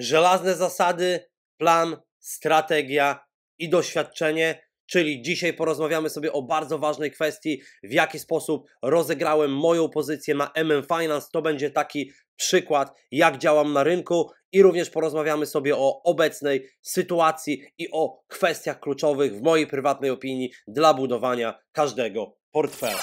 żelazne zasady, plan, strategia i doświadczenie, czyli dzisiaj porozmawiamy sobie o bardzo ważnej kwestii, w jaki sposób rozegrałem moją pozycję na MM Finance. To będzie taki przykład, jak działam na rynku i również porozmawiamy sobie o obecnej sytuacji i o kwestiach kluczowych, w mojej prywatnej opinii, dla budowania każdego portfela.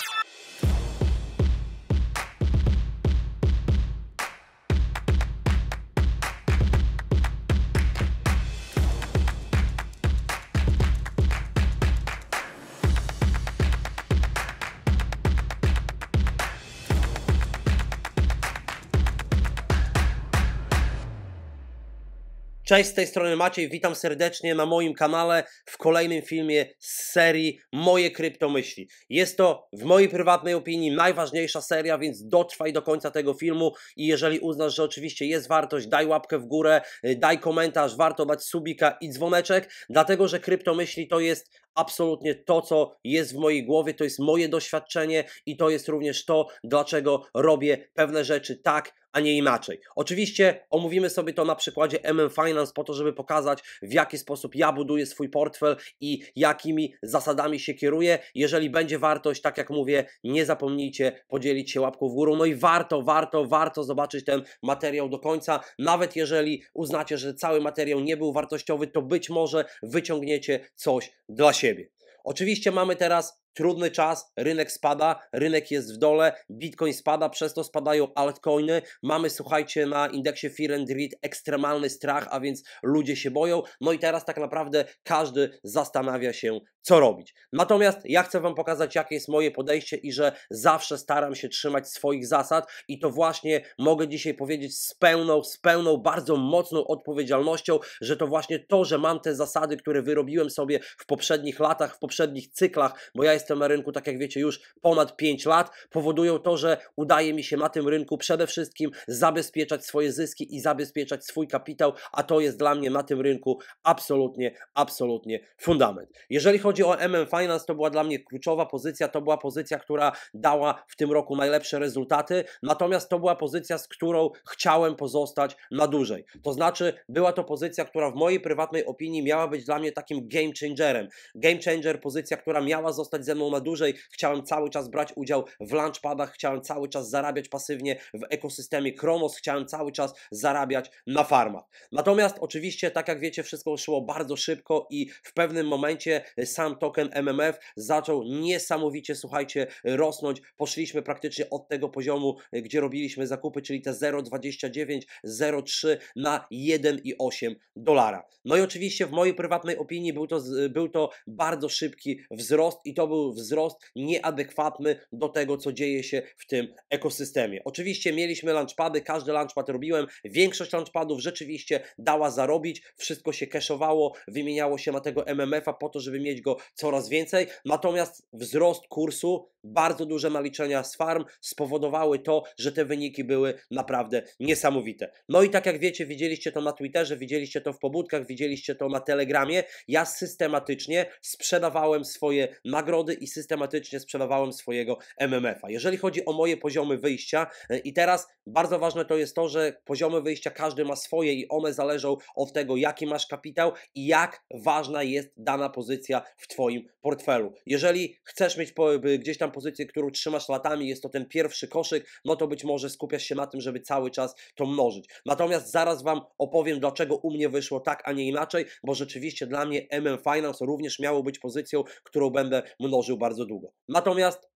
Cześć, z tej strony Maciej, witam serdecznie na moim kanale w kolejnym filmie z serii Moje kryptomyśli. Jest to w mojej prywatnej opinii najważniejsza seria, więc dotrwaj do końca tego filmu i jeżeli uznasz, że oczywiście jest wartość, daj łapkę w górę, y, daj komentarz, warto dać subika i dzwoneczek, dlatego że kryptomyśli to jest absolutnie to, co jest w mojej głowie, to jest moje doświadczenie i to jest również to, dlaczego robię pewne rzeczy tak, a nie inaczej. Oczywiście omówimy sobie to na przykładzie MM Finance po to, żeby pokazać w jaki sposób ja buduję swój portfel i jakimi zasadami się kieruję. Jeżeli będzie wartość, tak jak mówię, nie zapomnijcie podzielić się łapką w górę. No i warto, warto, warto zobaczyć ten materiał do końca. Nawet jeżeli uznacie, że cały materiał nie był wartościowy, to być może wyciągniecie coś dla siebie siebie. Oczywiście mamy teraz trudny czas, rynek spada, rynek jest w dole, bitcoin spada, przez to spadają altcoiny. Mamy, słuchajcie, na indeksie Fear and Greed ekstremalny strach, a więc ludzie się boją. No i teraz tak naprawdę każdy zastanawia się, co robić. Natomiast ja chcę Wam pokazać, jakie jest moje podejście i że zawsze staram się trzymać swoich zasad i to właśnie mogę dzisiaj powiedzieć z pełną, z pełną, bardzo mocną odpowiedzialnością, że to właśnie to, że mam te zasady, które wyrobiłem sobie w poprzednich latach, w poprzednich cyklach, bo ja jestem jestem na rynku, tak jak wiecie, już ponad 5 lat, powodują to, że udaje mi się na tym rynku przede wszystkim zabezpieczać swoje zyski i zabezpieczać swój kapitał, a to jest dla mnie na tym rynku absolutnie, absolutnie fundament. Jeżeli chodzi o MM Finance, to była dla mnie kluczowa pozycja, to była pozycja, która dała w tym roku najlepsze rezultaty, natomiast to była pozycja, z którą chciałem pozostać na dłużej. To znaczy, była to pozycja, która w mojej prywatnej opinii miała być dla mnie takim game changerem. Game changer, pozycja, która miała zostać ze mną ma dłużej, chciałem cały czas brać udział w launchpadach, chciałem cały czas zarabiać pasywnie w ekosystemie Kromos, chciałem cały czas zarabiać na farmach. Natomiast oczywiście, tak jak wiecie, wszystko szło bardzo szybko i w pewnym momencie sam token MMF zaczął niesamowicie, słuchajcie, rosnąć. Poszliśmy praktycznie od tego poziomu, gdzie robiliśmy zakupy, czyli te 0,29, 0,3 na 1,8 dolara. No i oczywiście w mojej prywatnej opinii był to, był to bardzo szybki wzrost i to był był wzrost nieadekwatny do tego, co dzieje się w tym ekosystemie. Oczywiście mieliśmy lunchpady, każdy lunchpad robiłem, większość lunchpadów rzeczywiście dała zarobić, wszystko się cashowało, wymieniało się na tego MMF-a po to, żeby mieć go coraz więcej, natomiast wzrost kursu, bardzo duże naliczenia z farm spowodowały to, że te wyniki były naprawdę niesamowite. No i tak jak wiecie, widzieliście to na Twitterze, widzieliście to w pobudkach, widzieliście to na Telegramie, ja systematycznie sprzedawałem swoje nagrody, i systematycznie sprzedawałem swojego MMF-a. Jeżeli chodzi o moje poziomy wyjścia e, i teraz bardzo ważne to jest to, że poziomy wyjścia każdy ma swoje i one zależą od tego, jaki masz kapitał i jak ważna jest dana pozycja w Twoim portfelu. Jeżeli chcesz mieć gdzieś tam pozycję, którą trzymasz latami, jest to ten pierwszy koszyk, no to być może skupiasz się na tym, żeby cały czas to mnożyć. Natomiast zaraz Wam opowiem, dlaczego u mnie wyszło tak, a nie inaczej, bo rzeczywiście dla mnie MM Finance również miało być pozycją, którą będę mnożył odłożył bardzo długo. Natomiast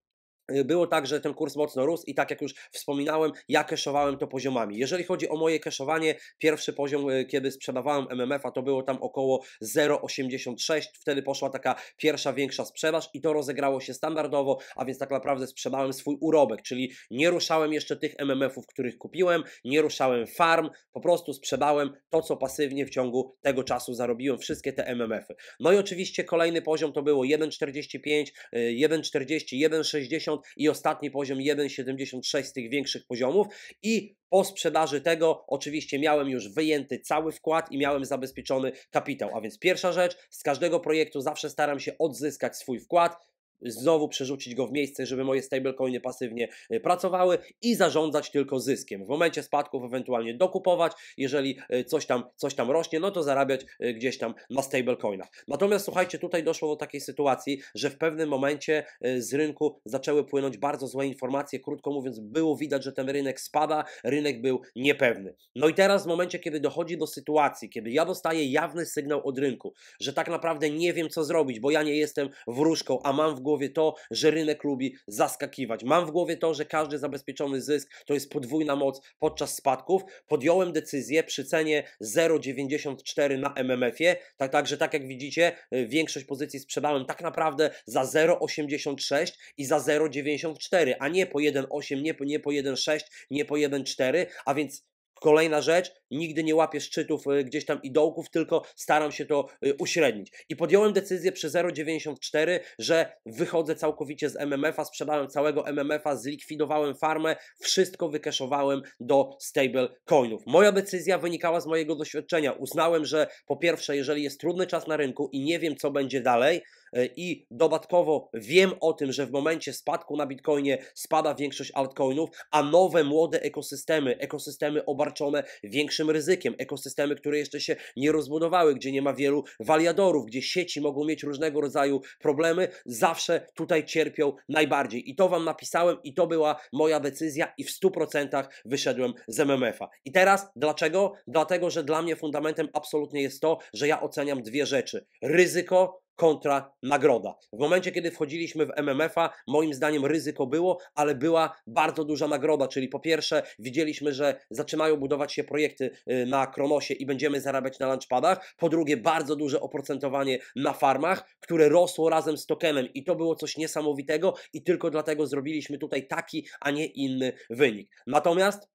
Y, było tak, że ten kurs mocno rósł i tak jak już wspominałem, ja keszowałem to poziomami. Jeżeli chodzi o moje keszowanie, pierwszy poziom, y, kiedy sprzedawałem MMF-a, to było tam około 0,86, wtedy poszła taka pierwsza większa sprzedaż i to rozegrało się standardowo, a więc tak naprawdę sprzedałem swój urobek, czyli nie ruszałem jeszcze tych MMF-ów, których kupiłem, nie ruszałem farm, po prostu sprzedałem to, co pasywnie w ciągu tego czasu zarobiłem, wszystkie te MMF-y. No i oczywiście kolejny poziom to było 1,45, 1,40, 1,60, i ostatni poziom 1,76 z tych większych poziomów i po sprzedaży tego oczywiście miałem już wyjęty cały wkład i miałem zabezpieczony kapitał. A więc pierwsza rzecz, z każdego projektu zawsze staram się odzyskać swój wkład, znowu przerzucić go w miejsce, żeby moje stablecoiny pasywnie e, pracowały i zarządzać tylko zyskiem. W momencie spadków ewentualnie dokupować, jeżeli e, coś tam, coś tam rośnie, no to zarabiać e, gdzieś tam na stablecoinach. Natomiast słuchajcie, tutaj doszło do takiej sytuacji, że w pewnym momencie z rynku zaczęły płynąć bardzo złe informacje, krótko mówiąc było widać, że ten rynek spada, rynek był niepewny. No i teraz w momencie, kiedy dochodzi do sytuacji, kiedy ja dostaję jawny sygnał od rynku, że tak naprawdę nie wiem co zrobić, bo ja nie jestem wróżką, a mam w głowie głowie to, że rynek lubi zaskakiwać. Mam w głowie to, że każdy zabezpieczony zysk to jest podwójna moc podczas spadków. Podjąłem decyzję przy cenie 0,94 na MMF-ie, tak, także tak jak widzicie, y, większość pozycji sprzedałem tak naprawdę za 0,86 i za 0,94, a nie po 1,8, nie po, nie po 1,6, nie po 1,4, a więc Kolejna rzecz, nigdy nie łapię szczytów y, gdzieś tam i dołków, tylko staram się to y, uśrednić. I podjąłem decyzję przy 0,94, że wychodzę całkowicie z MMF-a, sprzedałem całego MMF-a, zlikwidowałem farmę, wszystko wykeszowałem do stable coinów. Moja decyzja wynikała z mojego doświadczenia. Uznałem, że po pierwsze, jeżeli jest trudny czas na rynku i nie wiem, co będzie dalej, E, i dodatkowo wiem o tym, że w momencie spadku na Bitcoinie spada większość altcoinów, a nowe, młode ekosystemy, ekosystemy obarczone większym ryzykiem, ekosystemy, które jeszcze się nie rozbudowały, gdzie nie ma wielu waliadorów, gdzie sieci mogą mieć różnego rodzaju problemy, zawsze tutaj cierpią najbardziej. I to Wam napisałem i to była moja decyzja i w 100% wyszedłem z MMF-a. I teraz dlaczego? Dlatego, że dla mnie fundamentem absolutnie jest to, że ja oceniam dwie rzeczy. Ryzyko kontra nagroda. W momencie, kiedy wchodziliśmy w MMF-a, moim zdaniem ryzyko było, ale była bardzo duża nagroda, czyli po pierwsze widzieliśmy, że zaczynają budować się projekty y, na Kronosie i będziemy zarabiać na lunchpadach, po drugie bardzo duże oprocentowanie na farmach, które rosło razem z tokenem i to było coś niesamowitego i tylko dlatego zrobiliśmy tutaj taki, a nie inny wynik. Natomiast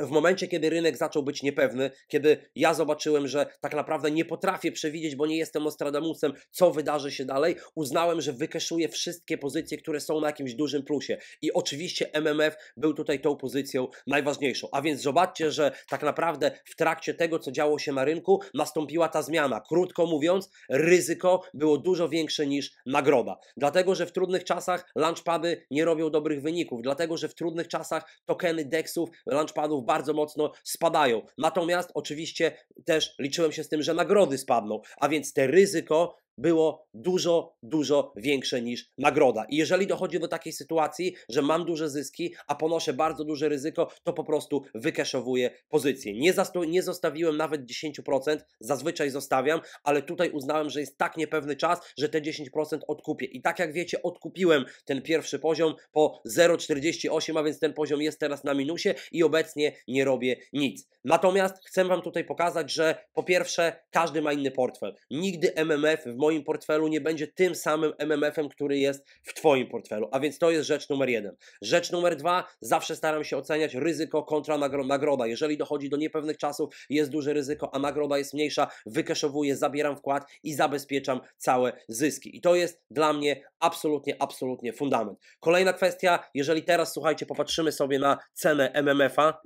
w momencie, kiedy rynek zaczął być niepewny, kiedy ja zobaczyłem, że tak naprawdę nie potrafię przewidzieć, bo nie jestem Ostradamusem, co wydarzy się dalej, uznałem, że wykeszuję wszystkie pozycje, które są na jakimś dużym plusie. I oczywiście MMF był tutaj tą pozycją najważniejszą. A więc zobaczcie, że tak naprawdę w trakcie tego, co działo się na rynku, nastąpiła ta zmiana. Krótko mówiąc, ryzyko było dużo większe niż nagroda. Dlatego, że w trudnych czasach launchpady nie robią dobrych wyników. Dlatego, że w trudnych czasach tokeny DEXów, launchpadów bardzo mocno spadają. Natomiast oczywiście też liczyłem się z tym, że nagrody spadną, a więc te ryzyko było dużo, dużo większe niż nagroda. I jeżeli dochodzi do takiej sytuacji, że mam duże zyski, a ponoszę bardzo duże ryzyko, to po prostu wykeszowuję pozycję. Nie, nie zostawiłem nawet 10%, zazwyczaj zostawiam, ale tutaj uznałem, że jest tak niepewny czas, że te 10% odkupię. I tak jak wiecie, odkupiłem ten pierwszy poziom po 0,48, a więc ten poziom jest teraz na minusie i obecnie nie robię nic. Natomiast chcę Wam tutaj pokazać, że po pierwsze, każdy ma inny portfel. Nigdy MMF w moim portfelu nie będzie tym samym MMF-em, który jest w Twoim portfelu. A więc to jest rzecz numer jeden. Rzecz numer dwa, zawsze staram się oceniać ryzyko kontra nagroda. Jeżeli dochodzi do niepewnych czasów, jest duże ryzyko, a nagroda jest mniejsza, wykeszowuję, zabieram wkład i zabezpieczam całe zyski. I to jest dla mnie absolutnie, absolutnie fundament. Kolejna kwestia, jeżeli teraz, słuchajcie, popatrzymy sobie na cenę MMF-a,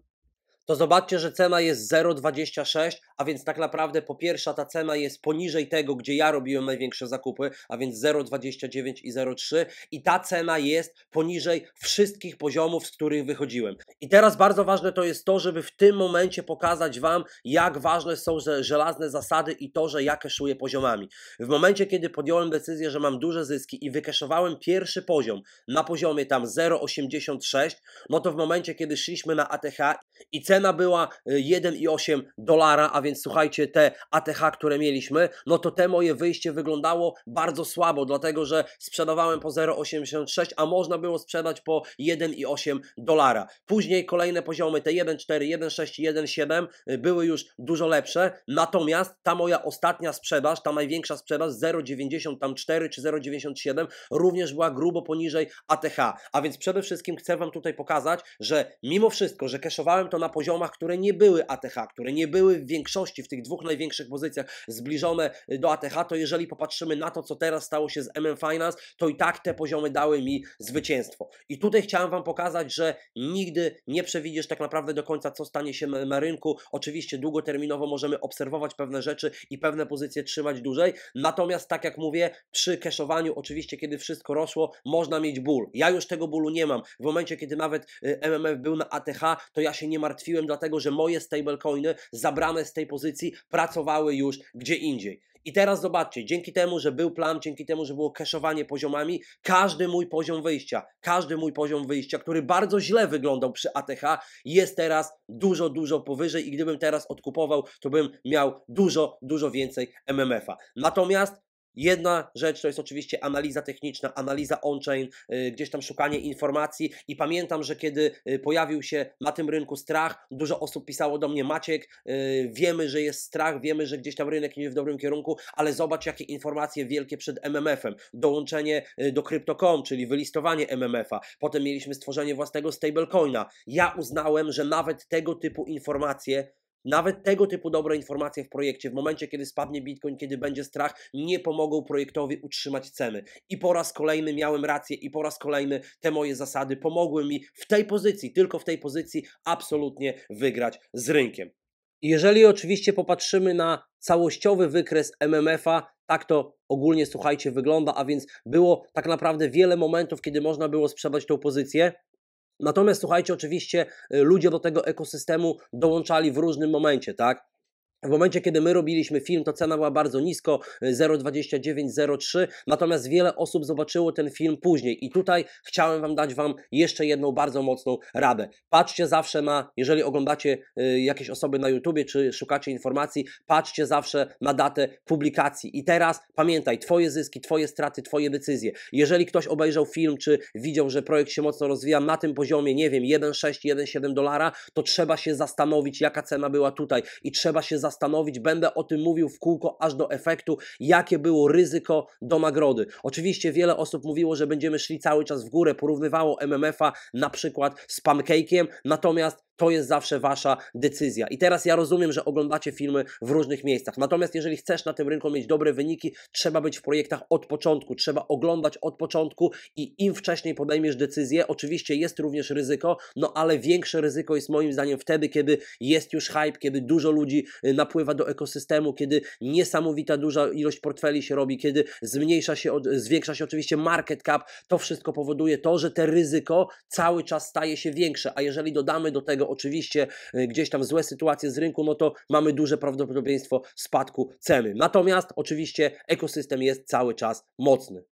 to zobaczcie, że cena jest 0,26, a więc tak naprawdę po pierwsze ta cena jest poniżej tego, gdzie ja robiłem największe zakupy, a więc 0,29 i 0,3 i ta cena jest poniżej wszystkich poziomów, z których wychodziłem. I teraz bardzo ważne to jest to, żeby w tym momencie pokazać Wam, jak ważne są żelazne zasady i to, że ja keszuję poziomami. W momencie, kiedy podjąłem decyzję, że mam duże zyski i wykeszowałem pierwszy poziom na poziomie tam 0,86, no to w momencie, kiedy szliśmy na ATH i cena cena była 1,8 y, dolara, a więc słuchajcie, te ATH, które mieliśmy, no to te moje wyjście wyglądało bardzo słabo, dlatego że sprzedawałem po 0,86, a można było sprzedać po 1,8 dolara. Później kolejne poziomy, te 1,4, 1,6, 1,7 były już dużo lepsze, natomiast ta moja ostatnia sprzedaż, ta największa sprzedaż 0,94 czy 0,97 również była grubo poniżej ATH, a więc przede wszystkim chcę Wam tutaj pokazać, że mimo wszystko, że keszowałem to na poziomie poziomach, które nie były ATH, które nie były w większości, w tych dwóch największych pozycjach zbliżone do ATH, to jeżeli popatrzymy na to, co teraz stało się z MM Finance, to i tak te poziomy dały mi zwycięstwo. I tutaj chciałem Wam pokazać, że nigdy nie przewidzisz tak naprawdę do końca, co stanie się na rynku. Oczywiście długoterminowo możemy obserwować pewne rzeczy i pewne pozycje trzymać dłużej, natomiast tak jak mówię, przy keszowaniu, oczywiście kiedy wszystko rosło, można mieć ból. Ja już tego bólu nie mam. W momencie, kiedy nawet y, MMF był na ATH, to ja się nie martwiłem kupiłem, dlatego że moje stablecoiny zabrane z tej pozycji pracowały już gdzie indziej. I teraz zobaczcie, dzięki temu, że był plan, dzięki temu, że było kaszowanie poziomami, każdy mój poziom wyjścia, każdy mój poziom wyjścia, który bardzo źle wyglądał przy ATH, jest teraz dużo, dużo powyżej i gdybym teraz odkupował, to bym miał dużo, dużo więcej MMF-a. Natomiast Jedna rzecz to jest oczywiście analiza techniczna, analiza on-chain, y, gdzieś tam szukanie informacji i pamiętam, że kiedy y, pojawił się na tym rynku strach, dużo osób pisało do mnie Maciek, y, wiemy, że jest strach, wiemy, że gdzieś tam rynek nie jest w dobrym kierunku, ale zobacz jakie informacje wielkie przed MMF-em, dołączenie do Crypto.com, czyli wylistowanie MMF-a, potem mieliśmy stworzenie własnego stablecoina. Ja uznałem, że nawet tego typu informacje nawet tego typu dobre informacje w projekcie, w momencie kiedy spadnie bitcoin, kiedy będzie strach, nie pomogą projektowi utrzymać ceny. I po raz kolejny miałem rację, i po raz kolejny te moje zasady pomogły mi w tej pozycji, tylko w tej pozycji, absolutnie wygrać z rynkiem. Jeżeli oczywiście popatrzymy na całościowy wykres MMF-a, tak to ogólnie słuchajcie wygląda, a więc było tak naprawdę wiele momentów, kiedy można było sprzedać tą pozycję. Natomiast słuchajcie, oczywiście y, ludzie do tego ekosystemu dołączali w różnym momencie, tak? W momencie, kiedy my robiliśmy film, to cena była bardzo nisko, 0.2903. Y, natomiast wiele osób zobaczyło ten film później i tutaj chciałem Wam dać Wam jeszcze jedną bardzo mocną radę. Patrzcie zawsze na, jeżeli oglądacie y, jakieś osoby na YouTubie, czy szukacie informacji, patrzcie zawsze na datę publikacji. I teraz pamiętaj, Twoje zyski, Twoje straty, Twoje decyzje. Jeżeli ktoś obejrzał film, czy widział, że projekt się mocno rozwija na tym poziomie, nie wiem, 1,6, 1,7 dolara, to trzeba się zastanowić, jaka cena była tutaj i trzeba się zastanowić, zastanowić. Będę o tym mówił w kółko aż do efektu, jakie było ryzyko do nagrody. Oczywiście wiele osób mówiło, że będziemy szli cały czas w górę, porównywało MMF-a na przykład z pancake'iem, natomiast to jest zawsze wasza decyzja. I teraz ja rozumiem, że oglądacie filmy w różnych miejscach. Natomiast jeżeli chcesz na tym rynku mieć dobre wyniki, trzeba być w projektach od początku, trzeba oglądać od początku i im wcześniej podejmiesz decyzję, oczywiście jest również ryzyko, no ale większe ryzyko jest moim zdaniem wtedy, kiedy jest już hype, kiedy dużo ludzi y, napływa do ekosystemu, kiedy niesamowita duża ilość portfeli się robi, kiedy zmniejsza się, zwiększa się oczywiście market cap, to wszystko powoduje to, że te ryzyko cały czas staje się większe, a jeżeli dodamy do tego oczywiście y, gdzieś tam złe sytuacje z rynku, no to mamy duże prawdopodobieństwo spadku ceny. Natomiast oczywiście ekosystem jest cały czas mocny.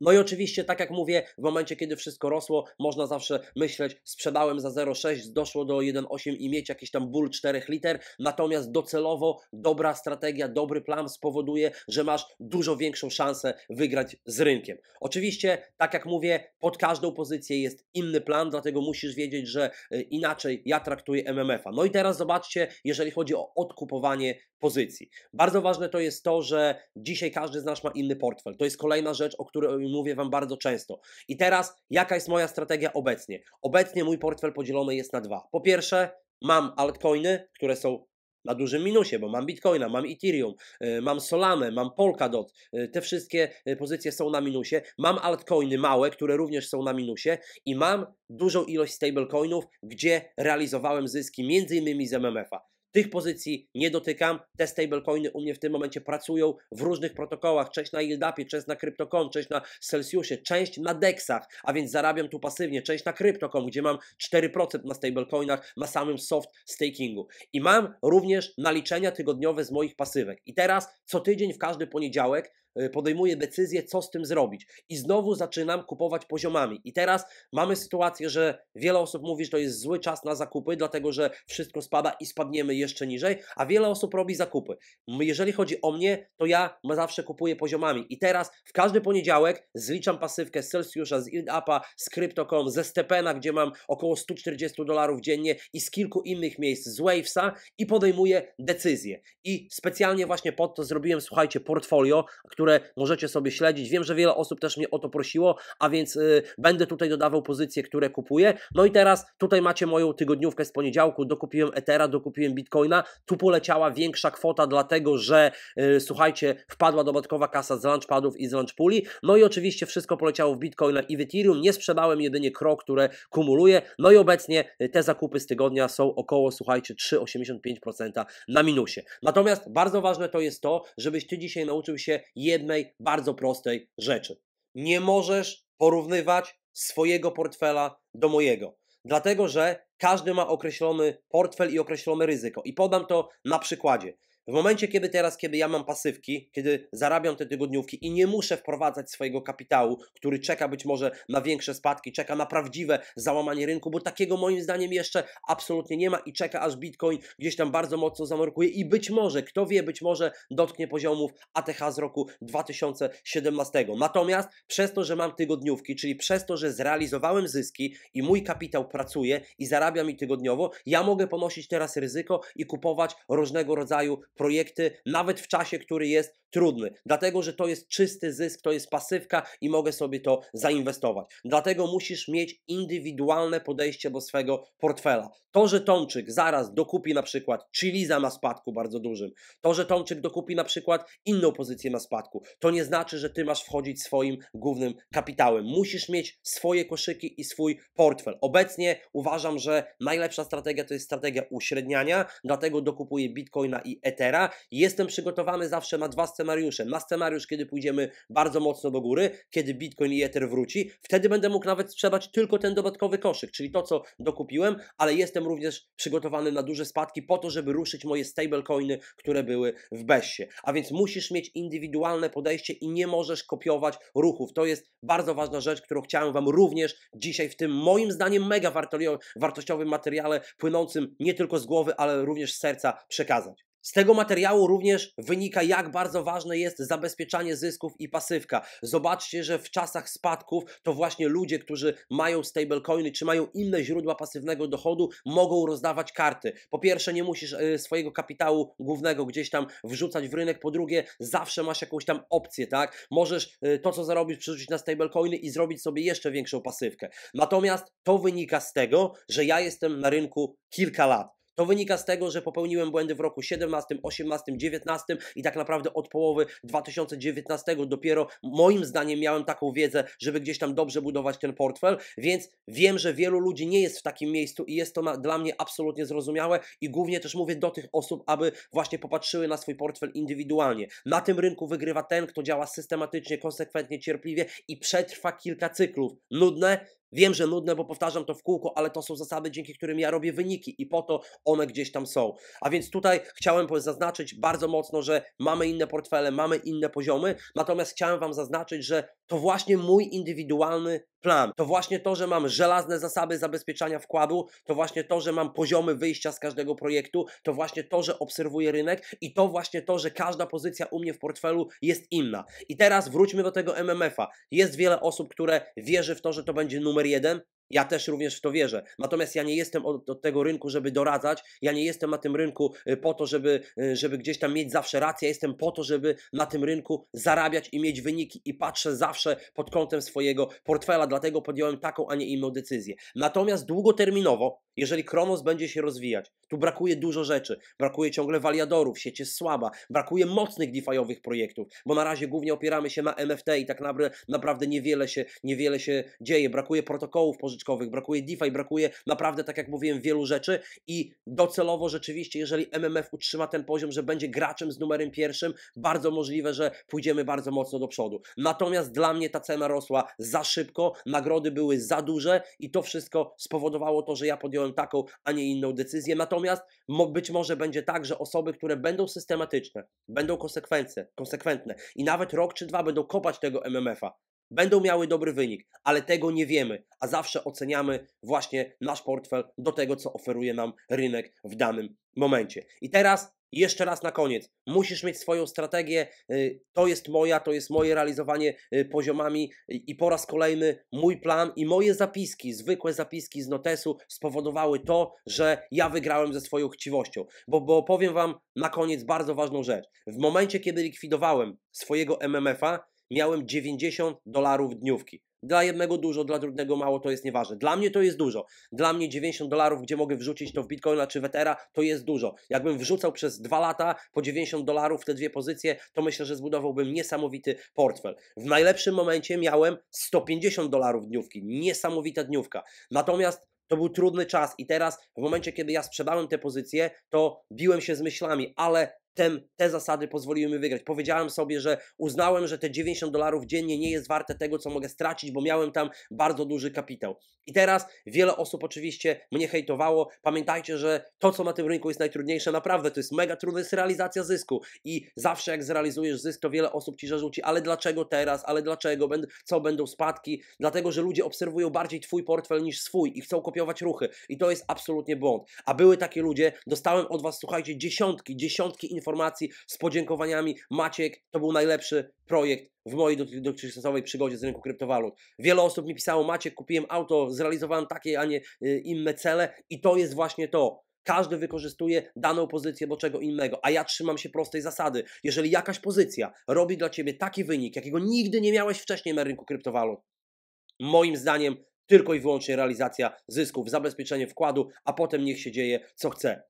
No i oczywiście, tak jak mówię, w momencie, kiedy wszystko rosło, można zawsze myśleć, sprzedałem za 0,6, doszło do 1,8 i mieć jakiś tam ból 4 liter, natomiast docelowo dobra strategia, dobry plan spowoduje, że masz dużo większą szansę wygrać z rynkiem. Oczywiście, tak jak mówię, pod każdą pozycję jest inny plan, dlatego musisz wiedzieć, że e, inaczej ja traktuję MMF-a. No i teraz zobaczcie, jeżeli chodzi o odkupowanie pozycji. Bardzo ważne to jest to, że dzisiaj każdy z nas ma inny portfel. To jest kolejna rzecz, o której mówię Wam bardzo często. I teraz, jaka jest moja strategia obecnie? Obecnie mój portfel podzielony jest na dwa. Po pierwsze, mam altcoiny, które są na dużym minusie, bo mam Bitcoina, mam Ethereum, y, mam Solanę, mam Polkadot, y, te wszystkie y, pozycje są na minusie, mam altcoiny małe, które również są na minusie i mam dużą ilość stablecoinów, gdzie realizowałem zyski między innymi z MMF-a. Tych pozycji nie dotykam. Te stablecoiny u mnie w tym momencie pracują w różnych protokołach. Część na Yieldapie, część na Crypto.com, część na Celsiusie, część na Dexach, a więc zarabiam tu pasywnie. Część na Crypto.com, gdzie mam 4% na stablecoinach, na samym soft stakingu. I mam również naliczenia tygodniowe z moich pasywek. I teraz co tydzień w każdy poniedziałek Y, podejmuję decyzję, co z tym zrobić. I znowu zaczynam kupować poziomami. I teraz mamy sytuację, że wiele osób mówi, że to jest zły czas na zakupy, dlatego że wszystko spada i spadniemy jeszcze niżej, a wiele osób robi zakupy. Jeżeli chodzi o mnie, to ja zawsze kupuję poziomami. I teraz w każdy poniedziałek zliczam pasywkę z Celsjusza, z InUpa, z Crypto.com, ze Stepena, gdzie mam około 140 dolarów dziennie i z kilku innych miejsc, z Wavesa i podejmuję decyzję. I specjalnie właśnie pod to zrobiłem, słuchajcie, portfolio, które które możecie sobie śledzić. Wiem, że wiele osób też mnie o to prosiło, a więc y, będę tutaj dodawał pozycje, które kupuję. No i teraz tutaj macie moją tygodniówkę z poniedziałku. Dokupiłem Ethera, dokupiłem Bitcoina. Tu poleciała większa kwota, dlatego że y, słuchajcie, wpadła dodatkowa kasa z launchpadów i z launchpuli. No i oczywiście wszystko poleciało w Bitcoina i w Ethereum. Nie sprzedałem jedynie Kro, które kumuluje. No i obecnie y, te zakupy z tygodnia są około, słuchajcie, 3,85% na minusie. Natomiast bardzo ważne to jest to, żebyś Ty dzisiaj nauczył się jednego jednej bardzo prostej rzeczy. Nie możesz porównywać swojego portfela do mojego, dlatego że każdy ma określony portfel i określone ryzyko. I podam to na przykładzie. W momencie, kiedy teraz, kiedy ja mam pasywki, kiedy zarabiam te tygodniówki i nie muszę wprowadzać swojego kapitału, który czeka być może na większe spadki, czeka na prawdziwe załamanie rynku, bo takiego moim zdaniem jeszcze absolutnie nie ma i czeka aż Bitcoin gdzieś tam bardzo mocno zamorkuje i być może, kto wie, być może dotknie poziomów ATH z roku 2017. Natomiast przez to, że mam tygodniówki, czyli przez to, że zrealizowałem zyski i mój kapitał pracuje i zarabia mi tygodniowo, ja mogę ponosić teraz ryzyko i kupować różnego rodzaju projekty nawet w czasie, który jest trudny, dlatego że to jest czysty zysk, to jest pasywka i mogę sobie to zainwestować. Dlatego musisz mieć indywidualne podejście do swojego portfela. To, że Tomczyk zaraz dokupi na przykład Chiliza na spadku bardzo dużym, to, że Tomczyk dokupi na przykład inną pozycję na spadku, to nie znaczy, że ty masz wchodzić swoim głównym kapitałem. Musisz mieć swoje koszyki i swój portfel. Obecnie uważam, że najlepsza strategia to jest strategia uśredniania, dlatego dokupuję Bitcoina i ETF i jestem przygotowany zawsze na dwa scenariusze. Na scenariusz, kiedy pójdziemy bardzo mocno do góry, kiedy Bitcoin i Ether wróci, wtedy będę mógł nawet sprzedać tylko ten dodatkowy koszyk, czyli to, co dokupiłem, ale jestem również przygotowany na duże spadki po to, żeby ruszyć moje stablecoiny, które były w BESie. A więc musisz mieć indywidualne podejście i nie możesz kopiować ruchów. To jest bardzo ważna rzecz, którą chciałem Wam również dzisiaj w tym moim zdaniem mega wartościowym materiale płynącym nie tylko z głowy, ale również z serca przekazać. Z tego materiału również wynika, jak bardzo ważne jest zabezpieczanie zysków i pasywka. Zobaczcie, że w czasach spadków to właśnie ludzie, którzy mają stablecoiny czy mają inne źródła pasywnego dochodu, mogą rozdawać karty. Po pierwsze, nie musisz e, swojego kapitału głównego gdzieś tam wrzucać w rynek. Po drugie, zawsze masz jakąś tam opcję, tak? Możesz e, to, co zarobisz, przerzucić na stablecoiny i zrobić sobie jeszcze większą pasywkę. Natomiast to wynika z tego, że ja jestem na rynku kilka lat. To wynika z tego, że popełniłem błędy w roku 17, 18, 19 i tak naprawdę od połowy 2019 dopiero moim zdaniem miałem taką wiedzę, żeby gdzieś tam dobrze budować ten portfel, więc wiem, że wielu ludzi nie jest w takim miejscu i jest to na, dla mnie absolutnie zrozumiałe i głównie też mówię do tych osób, aby właśnie popatrzyły na swój portfel indywidualnie. Na tym rynku wygrywa ten, kto działa systematycznie, konsekwentnie, cierpliwie i przetrwa kilka cyklów. Nudne? Wiem, że nudne, bo powtarzam to w kółko, ale to są zasady, dzięki którym ja robię wyniki i po to one gdzieś tam są. A więc tutaj chciałem zaznaczyć bardzo mocno, że mamy inne portfele, mamy inne poziomy, natomiast chciałem Wam zaznaczyć, że to właśnie mój indywidualny plan. To właśnie to, że mam żelazne zasady zabezpieczania wkładu, to właśnie to, że mam poziomy wyjścia z każdego projektu, to właśnie to, że obserwuję rynek i to właśnie to, że każda pozycja u mnie w portfelu jest inna. I teraz wróćmy do tego MMF-a. Jest wiele osób, które wierzy w to, że to będzie numer jeden, ja też również w to wierzę. Natomiast ja nie jestem od, od, tego rynku, żeby doradzać. Ja nie jestem na tym rynku y, po to, żeby, y, żeby gdzieś tam mieć zawsze rację. Ja jestem po to, żeby na tym rynku zarabiać i mieć wyniki. I patrzę zawsze pod kątem swojego portfela. Dlatego podjąłem taką, a nie inną decyzję. Natomiast długoterminowo, jeżeli Kronos będzie się rozwijać, tu brakuje dużo rzeczy. Brakuje ciągle waliadorów, sieć jest słaba. Brakuje mocnych DeFi'owych projektów, bo na razie głównie opieramy się na MFT i tak naprawdę niewiele się, niewiele się dzieje. Brakuje protokołów pożyczkowych, brakuje DeFi, brakuje naprawdę, tak jak mówiłem, wielu rzeczy i docelowo rzeczywiście, jeżeli MMF utrzyma ten poziom, że będzie graczem z numerem pierwszym, bardzo możliwe, że pójdziemy bardzo mocno do przodu. Natomiast dla mnie ta cena rosła za szybko, nagrody były za duże i to wszystko spowodowało to, że ja podjąłem taką, a nie inną decyzję. Natomiast być może będzie tak, że osoby, które będą systematyczne, będą konsekwencje, konsekwentne i nawet rok czy dwa będą kopać tego MMF-a, Będą miały dobry wynik, ale tego nie wiemy, a zawsze oceniamy właśnie nasz portfel do tego, co oferuje nam rynek w danym momencie. I teraz jeszcze raz na koniec, musisz mieć swoją strategię. Y, to jest moja, to jest moje realizowanie y, poziomami y, i po raz kolejny mój plan i moje zapiski, zwykłe zapiski z notesu spowodowały to, że ja wygrałem ze swoją chciwością. Bo, bo powiem Wam na koniec bardzo ważną rzecz. W momencie, kiedy likwidowałem swojego MMF-a, miałem 90 dolarów dniówki. Dla jednego dużo, dla drugiego mało, to jest nieważne. Dla mnie to jest dużo. Dla mnie 90 dolarów, gdzie mogę wrzucić to w Bitcoina czy Wetera, to jest dużo. Jakbym wrzucał przez dwa lata po 90 dolarów te dwie pozycje, to myślę, że zbudowałbym niesamowity portfel. W najlepszym momencie miałem 150 dolarów dniówki. Niesamowita dniówka. Natomiast to był trudny czas i teraz w momencie, kiedy ja sprzedałem te pozycje, to biłem się z myślami, ale Tem, te zasady pozwoliły mi wygrać. Powiedziałem sobie, że uznałem, że te 90 dolarów dziennie nie jest warte tego, co mogę stracić, bo miałem tam bardzo duży kapitał. I teraz wiele osób oczywiście mnie hejtowało. Pamiętajcie, że to, co na tym rynku jest najtrudniejsze, naprawdę to jest mega trudne, jest realizacja zysku. I zawsze jak zrealizujesz zysk, to wiele osób ci zarzuci, ale dlaczego teraz, ale dlaczego, co będą spadki? Dlatego, że ludzie obserwują bardziej twój portfel niż swój i chcą kopiować ruchy. I to jest absolutnie błąd. A były takie ludzie, dostałem od was, słuchajcie, dziesiątki, dziesiątki informacji informacji, z podziękowaniami. Maciek, to był najlepszy projekt w mojej dotychczasowej przygodzie z rynku kryptowalut. Wiele osób mi pisało, Maciek, kupiłem auto, zrealizowałem takie, a nie y, inne cele i to jest właśnie to. Każdy wykorzystuje daną pozycję do czego innego, a ja trzymam się prostej zasady. Jeżeli jakaś pozycja robi dla ciebie taki wynik, jakiego nigdy nie miałeś wcześniej na rynku kryptowalut, moim zdaniem tylko i wyłącznie realizacja zysków, zabezpieczenie wkładu, a potem niech się dzieje co chce.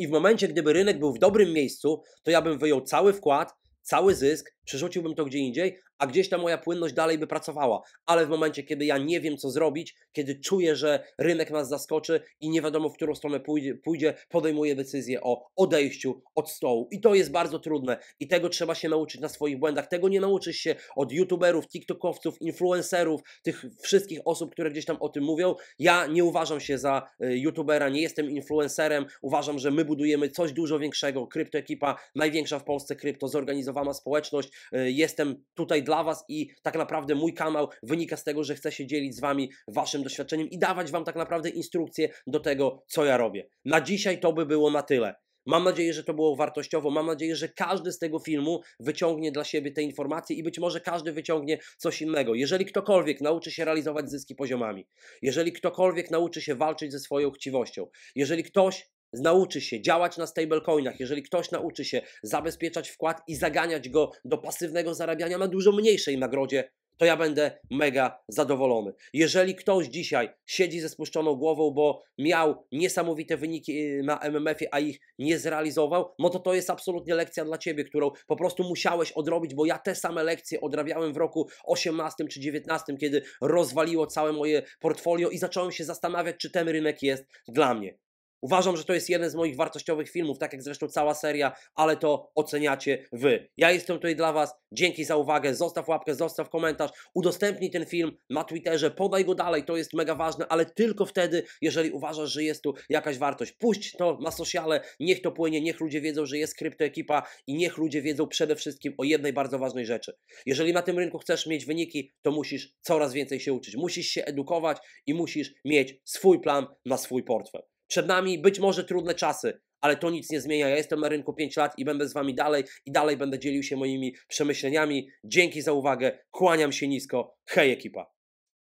I w momencie, gdyby rynek był w dobrym miejscu, to ja bym wyjął cały wkład, cały zysk, przerzuciłbym to gdzie indziej, a gdzieś ta moja płynność dalej by pracowała. Ale w momencie, kiedy ja nie wiem, co zrobić, kiedy czuję, że rynek nas zaskoczy i nie wiadomo, w którą stronę pójdzie, podejmuję decyzję o odejściu od stołu. I to jest bardzo trudne i tego trzeba się nauczyć na swoich błędach. Tego nie nauczysz się od youtuberów, tiktokowców, influencerów, tych wszystkich osób, które gdzieś tam o tym mówią. Ja nie uważam się za y, youtubera, nie jestem influencerem. Uważam, że my budujemy coś dużo większego. Kryptoekipa, największa w Polsce krypto, zorganizowana społeczność. Y, jestem tutaj dla dla Was i tak naprawdę mój kanał wynika z tego, że chcę się dzielić z Wami Waszym doświadczeniem i dawać Wam tak naprawdę instrukcje do tego, co ja robię. Na dzisiaj to by było na tyle. Mam nadzieję, że to było wartościowo. Mam nadzieję, że każdy z tego filmu wyciągnie dla siebie te informacje i być może każdy wyciągnie coś innego. Jeżeli ktokolwiek nauczy się realizować zyski poziomami, jeżeli ktokolwiek nauczy się walczyć ze swoją chciwością, jeżeli ktoś nauczy się działać na stablecoinach, jeżeli ktoś nauczy się zabezpieczać wkład i zaganiać go do pasywnego zarabiania na dużo mniejszej nagrodzie, to ja będę mega zadowolony. Jeżeli ktoś dzisiaj siedzi ze spuszczoną głową, bo miał niesamowite wyniki y, na MMF-ie, a ich nie zrealizował, no to to jest absolutnie lekcja dla ciebie, którą po prostu musiałeś odrobić, bo ja te same lekcje odrabiałem w roku 18 czy 19, kiedy rozwaliło całe moje portfolio i zacząłem się zastanawiać, czy ten rynek jest dla mnie. Uważam, że to jest jeden z moich wartościowych filmów, tak jak zresztą cała seria, ale to oceniacie wy. Ja jestem tutaj dla Was. Dzięki za uwagę. Zostaw łapkę, zostaw komentarz, udostępnij ten film na Twitterze, podaj go dalej, to jest mega ważne, ale tylko wtedy, jeżeli uważasz, że jest tu jakaś wartość. Puść to na sociale, niech to płynie, niech ludzie wiedzą, że jest kryptoekipa i niech ludzie wiedzą przede wszystkim o jednej bardzo ważnej rzeczy. Jeżeli na tym rynku chcesz mieć wyniki, to musisz coraz więcej się uczyć. Musisz się edukować i musisz mieć swój plan na swój portfel. Przed nami być może trudne czasy, ale to nic nie zmienia. Ja jestem na rynku 5 lat i będę z Wami dalej i dalej będę dzielił się moimi przemyśleniami. Dzięki za uwagę, kłaniam się nisko. Hej ekipa!